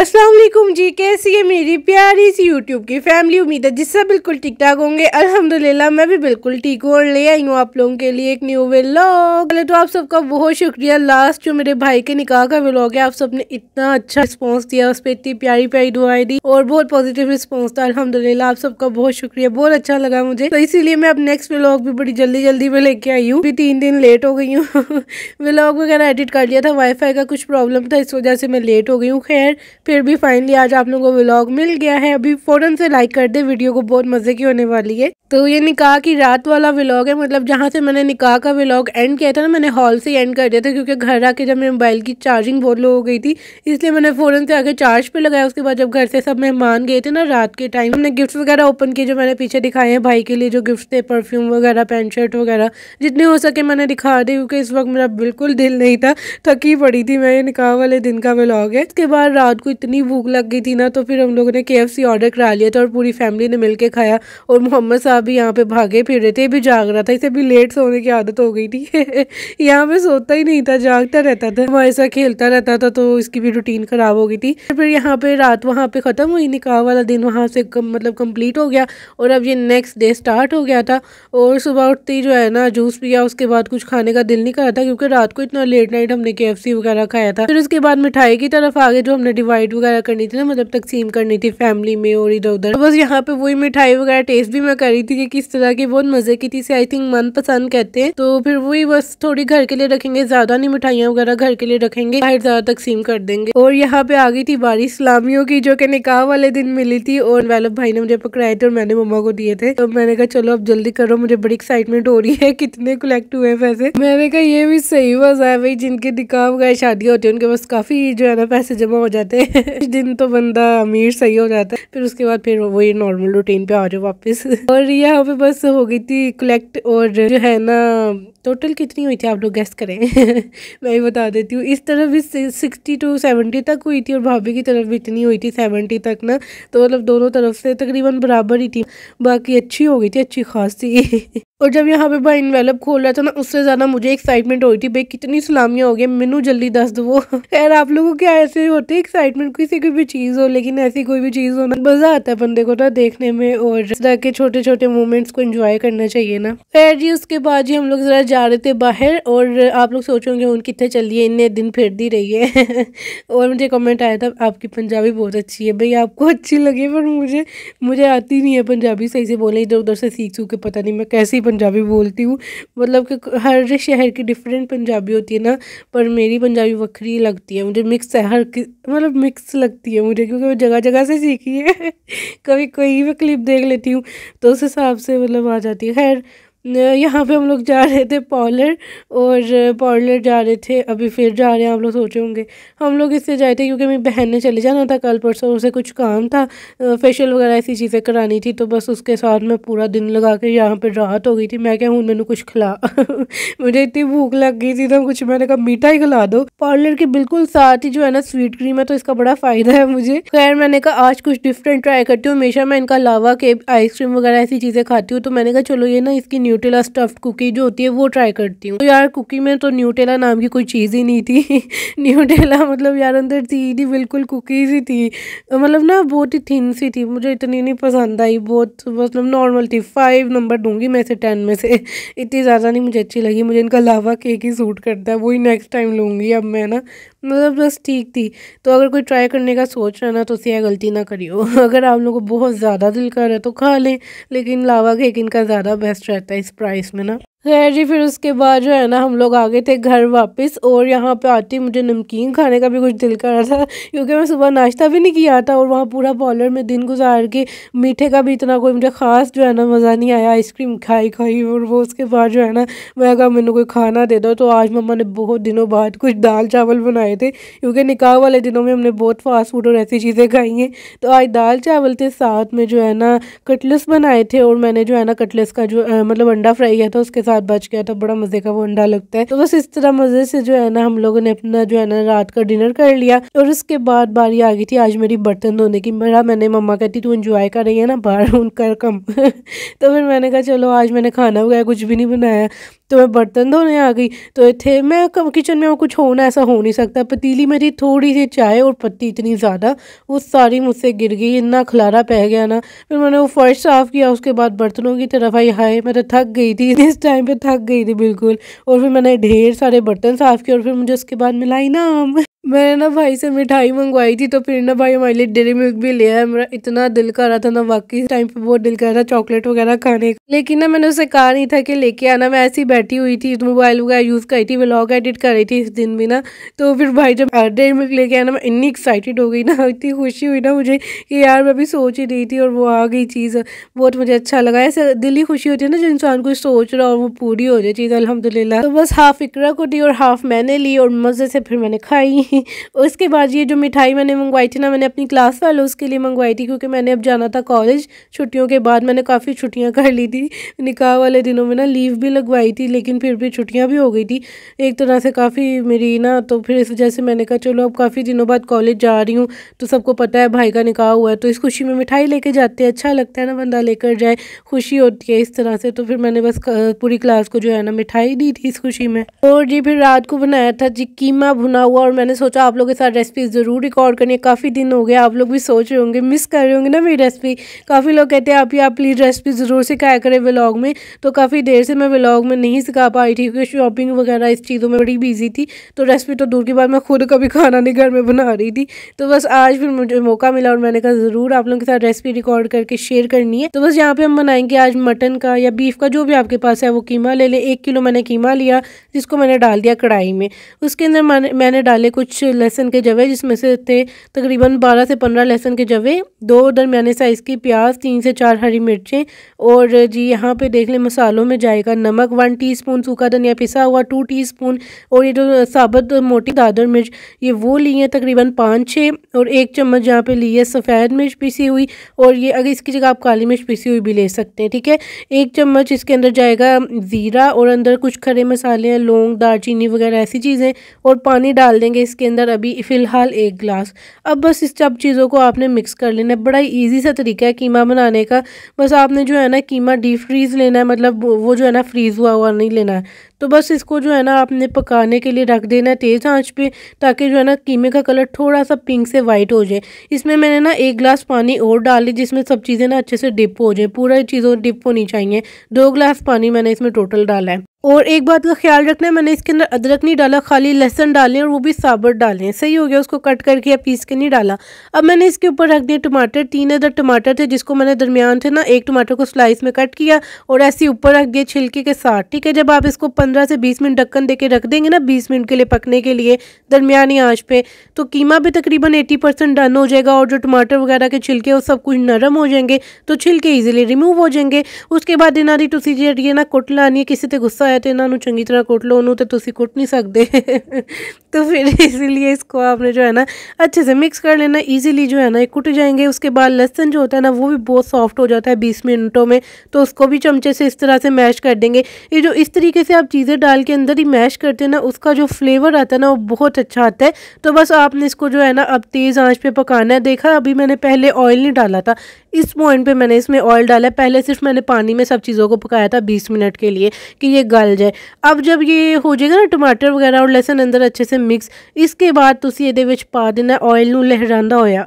असलम जी कैसी है मेरी प्यारी सी यूट्यूब की फैमिली उम्मीद है जिससे बिल्कुल ठीक ठाक होंगे अल्हम्दुलिल्लाह मैं भी बिल्कुल ठीक हूँ और ले आई हूँ आप लोगों के लिए एक न्यू व्लॉग पहले तो आप सबका बहुत शुक्रिया लास्ट जो मेरे भाई के निकाह का व्लॉग है आप सबने इतना अच्छा रिस्पॉन्स दिया उस पर इतनी प्यारी प्यारी दुआई दी और बहुत पॉजिटिव रिस्पॉन्स था अलहमदिल्ला आप सबका बहुत शुक्रिया बहुत अच्छा लगा मुझे तो इसीलिए मैं अब नेक्स्ट व्लॉग भी बड़ी जल्दी जल्दी में लेके आई हूँ भी तीन दिन लेट हो गई हूँ व्लॉग वगैरह एडिट कर लिया था वाईफाई का कुछ प्रॉब्लम था इस वजह से मैं लेट हो गई हूँ खैर फिर भी फाइनली आज आप लोगों को व्लॉग मिल गया है अभी फ़ौरन से लाइक कर दे वीडियो को बहुत मज़े की होने वाली है तो ये निकाह की रात वाला व्लॉग है मतलब जहाँ से मैंने निकाह का व्लॉग एंड किया था ना मैंने हॉल से एंड कर दिया था क्योंकि घर आके जब मेरे मोबाइल की चार्जिंग बहुत लो हो गई थी इसलिए मैंने फ़ौरन से आके चार्ज पे लगाया उसके बाद जब घर से सब मेहमान गए थे ना रात के टाइम हमने गिफ्ट वगैरह ओपन किए जो मैंने पीछे दिखाए हैं भाई के लिए जो गिफ्ट थे परफ्यूम वगैरह पैंट शर्ट वगैरह जितने हो सके मैंने दिखा दी क्योंकि इस वक्त मेरा बिल्कुल दिल नहीं था थकी पड़ी थी मैं ये निकाह वाले दिन का व्लॉग है उसके बाद रात को इतनी भूख लग गई थी ना तो फिर हम लोगों ने के ऑर्डर करा लिया था और पूरी फैमिली ने मिलके खाया और मोहम्मद साहब भी यहाँ पे भागे फिर रहे थे भी जाग रहा था इसे भी लेट सोने की आदत हो गई थी यहाँ पे सोता ही नहीं था जागता रहता था हमारे साथ खेलता रहता था तो इसकी भी रूटीन खराब हो गई थी फिर यहाँ पे रात वहाँ पे ख़त्म हुई निकाह वाला दिन वहाँ से कम, मतलब कम्प्लीट हो गया और अब ये नेक्स्ट डे स्टार्ट हो गया था और सुबह उठते ही जो है ना जूस पिया उसके बाद कुछ खाने का दिल नहीं करा था क्योंकि रात को इतना लेट नाइट हमने के वगैरह खाया था फिर उसके बाद मिठाई की तरफ आगे जो हमने डिवाइड फाइट वगैरह करनी थी ना मतलब तकसीम करनी थी फैमिली में और इधर उधर बस यहाँ पे वही मिठाई वगैरह टेस्ट भी मैं कर रही थी कि किस तरह की बहुत मजे की थी इसे आई थिंक मन पसंद कहते हैं तो फिर वही बस थोड़ी घर के लिए रखेंगे ज्यादा नहीं मिठाइयाँ वगैरह घर के लिए रखेंगे बाहर ज्यादा तकसीम कर देंगे और यहाँ पे आ गई थी बारिश सलामियों की जो कि निकाह वाले दिन मिली थी और वैलभ भाई ने मुझे पकड़ाए थे और मैंने मम्मा को दिए थे तो मैंने कहा चलो अब जल्दी करो मुझे बड़ी एक्साइटमेंट हो रही है कितने कलेक्ट हुए पैसे मैंने कहा ये भी सही वजह है भाई जिनके निकाह वगैरह शादियाँ होती है उनके पास काफी जो है ना पैसे जमा हो जाते हैं कुछ दिन तो बंदा अमीर सही हो जाता है फिर उसके बाद फिर वही नॉर्मल रूटीन पे आ जाओ वापस और यहाँ पे बस हो गई थी कलेक्ट और जो है ना टोटल कितनी हुई थी आप लोग गेस्ट करें मैं ही बता देती हूँ इस तरफ भी सिक्सटी टू सेवेंटी तक हुई थी और भाभी की तरफ भी इतनी हुई थी सेवेंटी तक ना तो मतलब दोनों तरफ से तकरीबन बराबर ही थी बाकी अच्छी हो गई थी अच्छी खास थी और जब यहाँ पे भाई इनवेलप खोल रहा था ना उससे ज़्यादा मुझे एक्साइटमेंट हो रही थी भाई कितनी सलामियाँ हो गई मेनू जल्दी दस दो खैर आप लोगों क्या ऐसे होते हैं एक्साइटमेंट किसी की भी चीज़ हो लेकिन ऐसी कोई भी चीज़ हो ना मज़ा आता है बंदे को ना देखने में और के छोटे छोटे मोमेंट्स को इंजॉय करना चाहिए ना खैर जी उसके बाद जी हम लोग ज़रा जा रहे थे बाहर और आप लोग सोचोगे उन कितने चलिए इनने दिन फिर दी रही है और मुझे कमेंट आया था आपकी पंजाबी बहुत अच्छी है भाई आपको अच्छी लगी पर मुझे मुझे आती नहीं है पंजाबी सही से बोले इधर उधर से सीख सूख के पता नहीं मैं कैसी पंजाबी बोलती हूँ मतलब कि हर शहर की डिफरेंट पंजाबी होती है ना पर मेरी पंजाबी वक्री लगती है मुझे मिक्स है हर मतलब मिक्स लगती है मुझे क्योंकि मैं जगह जगह से सीखी है कभी कोई भी क्लिप देख लेती हूँ तो उस हिसाब से मतलब आ जाती है खैर यहाँ पे हम लोग जा रहे थे पार्लर और पार्लर जा रहे थे अभी फिर जा रहे हैं आप लोग सोचे होंगे हम लोग इससे जाए थे क्योंकि मेरी बहन ने चले जाना था कल परसों उसे कुछ काम था फेशियल वगैरह ऐसी चीज़ें करानी थी तो बस उसके साथ मैं पूरा दिन लगा के यहाँ पर राहत हो गई थी मैं क्या हूँ मैंने कुछ खिला मुझे इतनी भूख लग गई थी तो कुछ मैंने कहा मीठा ही खिला दो पार्लर के बिल्कुल साथ ही जो है ना स्वीट क्रीम है तो इसका बड़ा फ़ायदा है मुझे खैर मैंने कहा आज कुछ डिफरेंट ट्राई करती हूँ हमेशा मैं इनका लावा के आइसक्रीम वगैरह ऐसी चीज़ें खाती हूँ तो मैंने कहा चलो ये ना इसकी न्यूटेला स्टफ्ड कुकी जो होती है वो ट्राई करती हूँ तो यार कुकी में तो न्यूटेला नाम की कोई चीज़ ही नहीं थी न्यूटेला मतलब यार अंदर थी ही नहीं बिल्कुल कुकीज़ ही थी मतलब ना बहुत ही थिन सी थी मुझे इतनी नहीं पसंद आई बहुत मतलब नॉर्मल थी फाइव नंबर दूंगी मैं से टेन में से इतनी ज़्यादा नहीं मुझे अच्छी लगी मुझे इनका लावा केक ही सूट करता है वही नेक्स्ट टाइम लूँगी अब मैं ना मतलब बस ठीक थी तो अगर कोई ट्राई करने का सोच रहा ना तो यह गलती ना करियो अगर आप लोगों को बहुत ज़्यादा दिल कर रहा है तो खा लें लेकिन लावा केक इनका ज़्यादा बेस्ट रहता है इस प्राइस में ना खैर जी फिर उसके बाद जो है ना हम लोग आ गए थे घर वापस और यहाँ पे आते मुझे नमकीन खाने का भी कुछ दिल कर रहा था क्योंकि मैं सुबह नाश्ता भी नहीं किया था और वहाँ पूरा पॉलर में दिन गुजार के मीठे का भी इतना कोई मुझे ख़ास जो है ना मज़ा नहीं आया आइसक्रीम खाई खाई और वो उसके बाद जो है ना मैं अगर मैंने कोई खाना दे दो तो आज मम्मा ने बहुत दिनों बाद कुछ दाल चावल बनाए थे क्योंकि निकाह वाले दिनों में हमने बहुत फास्ट फूड और ऐसी चीज़ें खाई हैं तो आज दाल चावल के साथ में जो है ना कटलस बनाए थे और मैंने जो है ना कटलस का जो मतलब अंडा फ्राई किया था उसके साथ साथ बच गया था तो बड़ा मजे का वो अंडा लगता है तो बस इस तरह मजे से जो है ना हम लोगों ने अपना जो है ना रात का डिनर कर लिया और उसके बाद बारी आ गई थी आज मेरी बर्तन धोने की बड़ा मैंने मम्मा कहती तू इंजॉय कर रही है ना बाहर उनका कम तो फिर मैंने कहा चलो आज मैंने खाना वगैरह कुछ भी नहीं बनाया तो मैं बर्तन धोने आ गई तो इतने मैं किचन में कुछ होना ऐसा हो नहीं सकता पतीली मेरी थोड़ी सी चाय और पत्ती इतनी ज़्यादा वो सारी मुझसे गिर गई इतना खलारा पह गया ना फिर मैंने वो फर्श साफ़ किया उसके बाद बर्तनों की तरफ आई हाय मैं तो थक गई थी इस टाइम पर थक गई थी बिल्कुल और फिर मैंने ढेर सारे बर्तन साफ़ किए और फिर मुझे उसके बाद मिला इनाम मैंने ना भाई से मिठाई मंगवाई थी तो फिर ना भाई हमारे लिए डेरी मिल्क भी लिया है मेरा इतना दिल कर रहा था ना वाकई टाइम पे बहुत दिल कर रहा था चॉकलेट वगैरह खाने का लेकिन ना मैंने उसे कहा नहीं था कि लेके आना मैं ऐसी बैठी हुई थी मोबाइल तो वगैरह यूज़ करी थी व्लॉग एडिट कर रही थी इस दिन भी ना तो फिर भाई जब डेरी मिल्क लेके आना मैं इतनी एक्साइटेड हो गई ना इतनी खुशी हुई ना मुझे कि यार मैं भी सोच ही रही थी और वो आ गई चीज़ बहुत मुझे अच्छा लगा ऐसे दिल ही खुशी होती है ना जो इंसान कुछ सोच रहा और वो पूरी हो जाए चीज़ अलहमदिल्ला तो बस हाफ इकरा को दी और हाफ मैंने ली और मज़े से फिर मैंने खाई उसके बाद ये जो मिठाई मैंने मंगवाई थी ना मैंने अपनी क्लास वालों के लिए मंगवाई थी क्योंकि मैंने अब जाना था कॉलेज छुट्टियों के बाद मैंने काफ़ी छुट्टियाँ कर ली थी निकाह वाले दिनों में ना लीव भी लगवाई थी लेकिन फिर भी छुट्टियाँ भी हो गई थी एक तरह से काफ़ी मेरी ना तो फिर इस वजह से मैंने कहा चलो अब काफ़ी दिनों बाद कॉलेज जा रही हूँ तो सबको पता है भाई का निकाह हुआ है तो इस खुशी में मिठाई लेके जाते हैं अच्छा लगता है ना बंदा लेकर जाए खुशी होती है इस तरह से तो फिर मैंने बस पूरी क्लास को जो है ना मिठाई दी थी इस खुशी में और जी फिर रात को बनाया था जी कीमा भुना हुआ और मैंने सोचा सोचा आप लोगों के साथ रेसिपी ज़रूर रिकॉर्ड करनी है काफ़ी दिन हो गया आप लोग भी सोच रहे होंगे मिस कर रहे होंगे ना मेरी रेसिपी काफ़ी लोग कहते हैं आप ही आप प्लीज़ रेसिपी ज़रूर सिखाया करें व्लॉग में तो काफ़ी देर से मैं व्लॉग में नहीं सिखा पाई थी क्योंकि शॉपिंग वगैरह इस चीज़ों में बड़ी बिजी थी तो रेसिपी तो दूर की बात मैं खुद कभी खाना नहीं घर में बना रही थी तो बस आज फिर मुझे मौका मिला और मैंने कहा ज़रूर आप लोगों के साथ रेसिपी रिकॉर्ड करके शेयर करनी है तो बस यहाँ पर हम बनाएंगे आज मटन का या बीफ का जो भी आपके पास है वो कीमा ले लें एक किलो मैंने कीमा लिया जिसको मैंने डाल दिया कढ़ाई में उसके अंदर मैंने डाले कुछ कुछ लहसन के जवे जिसमें से थे तकरीबन बारह से पंद्रह लहसन के जवे दो दरमियाने साइज़ की प्याज तीन से चार हरी मिर्चें और जी यहाँ पे देख लें मसालों में जाएगा नमक वन टीस्पून सूखा धनिया पिसा हुआ टू टीस्पून और ये जो साबुत मोटी दादर मिर्च ये वो ली है तकरीबन पाँच छः और एक चम्मच यहाँ पर ली है सफ़ेद मिर्च पिसी हुई और ये अगर इसकी जगह आप काली मिर्च पिसी हुई भी ले सकते हैं ठीक है एक चम्मच इसके अंदर जाएगा ज़ीरा और अंदर कुछ खड़े मसाले हैं लौंग दालचीनी वगैरह ऐसी चीज़ें और पानी डाल देंगे इसके इसके अंदर अभी फ़िलहाल एक ग्लास अब बस इस सब चीज़ों को आपने मिक्स कर लेना है बड़ा ही ईजी सा तरीका है कीमा बनाने का बस आपने जो है ना कीमा डी फ्रीज़ लेना है मतलब वो जो है ना फ्रीज़ हुआ हुआ नहीं लेना है तो बस इसको जो है ना आपने पकाने के लिए रख देना है तेज़ आँच पर ताकि जो है ना कीमे का कलर थोड़ा सा पिंक से वाइट हो जाए इसमें मैंने ना एक ग्लास पानी और डाल ली जिसमें सब चीज़ें ना अच्छे से डिप हो जाए पूरा चीज़ों डिप होनी चाहिए दो ग्लास पानी मैंने इसमें टोटल डाला है और एक बात का ख्याल रखना है मैंने इसके अंदर अदरक नहीं डाला खाली लहसन डालें और वो भी साबुत डालें सही हो गया उसको कट करके या पीस के नहीं डाला अब मैंने इसके ऊपर रख दिए टमाटर तीन अदर टमाटर थे जिसको मैंने दरमियान थे ना एक टमाटर को स्लाइस में कट किया और ऐसे ऊपर रख दिए छिलके के साथ ठीक है जब आप इसको पंद्रह से बीस मिनट ढक्कन दे के रख देंगे ना बीस मिनट के लिए पकने के लिए दरमियानी आँच पर तो कीमा भी तकरीबन एटी परसेंट डन हो जाएगा और जो टमाटर वगैरह के छिलके वो सब कुछ नरम हो जाएंगे तो छिलके ईजिली रिमूव हो जाएंगे उसके बाद इन्हें तुम जी ना कुट लानी है किसी से गुस्सा ਹੈ तो इन्हों चंकी तरह कुट लो उन्होंने तो ਤੇ ਤੁਸੀਂ ਕੁੱਟ ਨਹੀਂ तो फिर इसीलिए इसको आपने जो है ना अच्छे से मिक्स कर लेना इजीली जो है ना ये कुट जाएंगे उसके बाद लहसन जो होता है ना वो भी बहुत सॉफ्ट हो जाता है बीस मिनटों में तो उसको भी चमचे से इस तरह से मैश कर देंगे ये जो इस तरीके से आप चीज़ें डाल के अंदर ही मैश करते हैं ना उसका जो फ्लेवर आता है ना वो बहुत अच्छा आता है तो बस आपने इसको जो है ना अब तेज़ आँच पर पकाना है देखा अभी मैंने पहले ऑयल नहीं डाला था इस पॉइंट पर मैंने इसमें ऑयल डाला पहले सिर्फ मैंने पानी में सब चीज़ों को पकाया था बीस मिनट के लिए कि ये गल जाए अब जब ये हो जाएगा ना टमाटर वगैरह और लहसन अंदर अच्छे से मिक्स इसके बाद ਤੁਸੀਂ ਇਹਦੇ ਵਿੱਚ ਪਾ ਦੇਣਾ ਆਇਲ ਨੂੰ ਲਹਿਰਾਂਦਾ ਹੋਇਆ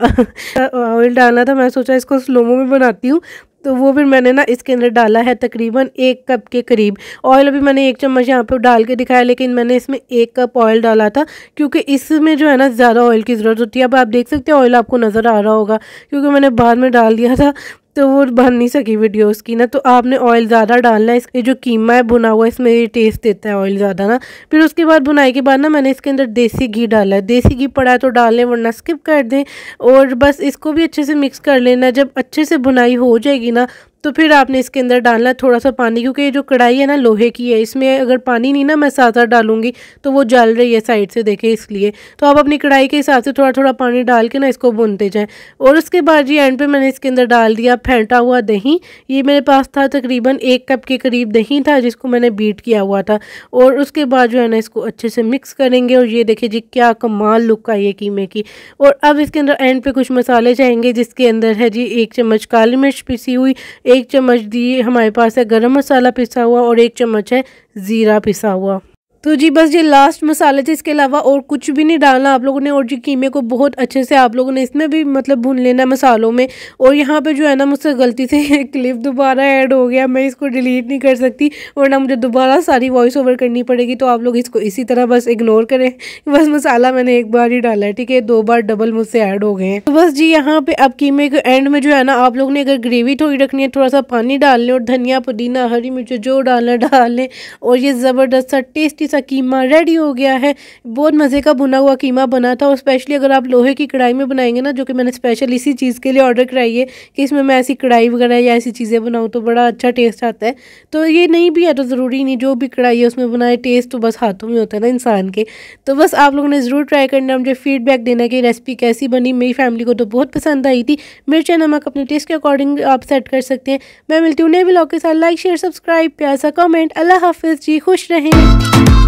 डालना था मैं सोचा इसको स्लोमो में बनाती हूँ तो वो फिर मैंने ना इसके अंदर डाला है तकरीबन एक कप के करीब ऑयल अभी मैंने एक चम्मच यहाँ पे डाल के दिखाया लेकिन मैंने इसमें एक कप ऑयल डाला था क्योंकि इसमें जो है ना ज़्यादा ऑयल की ज़रूरत होती है अब आप देख सकते हैं ऑयल आपको नज़र आ रहा होगा क्योंकि मैंने बाद में डाल दिया था तो वो बन नहीं सकी वीडियो उसकी ना तो आपने ऑयल ज़्यादा डालना है इसके जो कीमा है बुना हुआ इसमें टेस्ट देता है ऑयल ज़्यादा ना फिर उसके बाद बुनाई के बाद ना मैंने इसके अंदर देसी घी डाला है देसी घी पड़ा है तो डाल लें वरना स्किप कर दें और बस इसको भी अच्छे से मिक्स कर लेना जब अच्छे से बुनाई हो जाएगी ना तो फिर आपने इसके अंदर डालना थोड़ा सा पानी क्योंकि ये जो कढ़ाई है ना लोहे की है इसमें अगर पानी नहीं ना मैं साथ साथ डालूंगी तो वो जल रही है साइड से देखें इसलिए तो आप अपनी कढ़ाई के हिसाब से थोड़ा थोड़ा पानी डाल के ना इसको बुनते जाएँ और उसके बाद जी एंड पे मैंने इसके अंदर डाल दिया फेंटा हुआ दही ये मेरे पास था तकरीबन एक कप के करीब दही था जिसको मैंने बीट किया हुआ था और उसके बाद जो है ना इसको अच्छे से मिक्स करेंगे और ये देखिए जी क्या कमाल लुक आई है कीमे की और अब इसके अंदर एंड पे कुछ मसाले जाएंगे जिसके अंदर है जी एक चम्मच काली मिर्च पिसी हुई एक चम्मच दिए हमारे पास है गरम मसाला पिसा हुआ और एक चम्मच है ज़ीरा पिसा हुआ तो जी बस ये लास्ट मसाले थे इसके अलावा और कुछ भी नहीं डालना आप लोगों ने और जी कीमे को बहुत अच्छे से आप लोगों ने इसमें भी मतलब भून लेना मसालों में और यहाँ पे जो है ना मुझसे गलती से क्लिप दोबारा ऐड हो गया मैं इसको डिलीट नहीं कर सकती और ना मुझे दोबारा सारी वॉइस ओवर करनी पड़ेगी तो आप लोग इसको इसी तरह बस इग्नोर करें बस मसाला मैंने एक बार ही डाला है ठीक है दो बार डबल मुझसे ऐड हो गए हैं तो बस जी यहाँ पर अब कीमे के एंड में जो है ना आप लोग ने अगर ग्रेवी थोड़ी रखनी है थोड़ा सा पानी डाल लें और धनिया पुदीना हरी मिर्च जो डालना डाल लें और ये ज़बरदस्त सा टेस्टी सा कीमा रेडी हो गया है बहुत मज़े का बुना हुआ कीमा बना था और स्पेशली अगर आप लोहे की कढ़ाई में बनाएंगे ना जो कि मैंने स्पेशल इसी चीज़ के लिए ऑर्डर कराई है कि इसमें मैं ऐसी कढ़ाई वगैरह या ऐसी चीज़ें बनाऊँ तो बड़ा अच्छा टेस्ट आता है तो ये नहीं भी है तो ज़रूरी नहीं जो भी कढ़ाई है उसमें बनाए टेस्ट तो बस हाथों में होता है ना इंसान के तो बस आप लोगों ने ज़रूर ट्राई करना मुझे फीडबैक देना कि रेसिपी कैसी बनी मेरी फैमिली को तो बहुत पसंद आई थी चैनल नमक अपने टेस्ट के अकॉर्डिंग आप सेट कर सकते हैं मैं मिलती हूँ नए ब्लॉग के साथ लाइक शेयर सब्सक्राइब प्यासा कमेंट अल्लाह हाफिज़ जी खुश रहें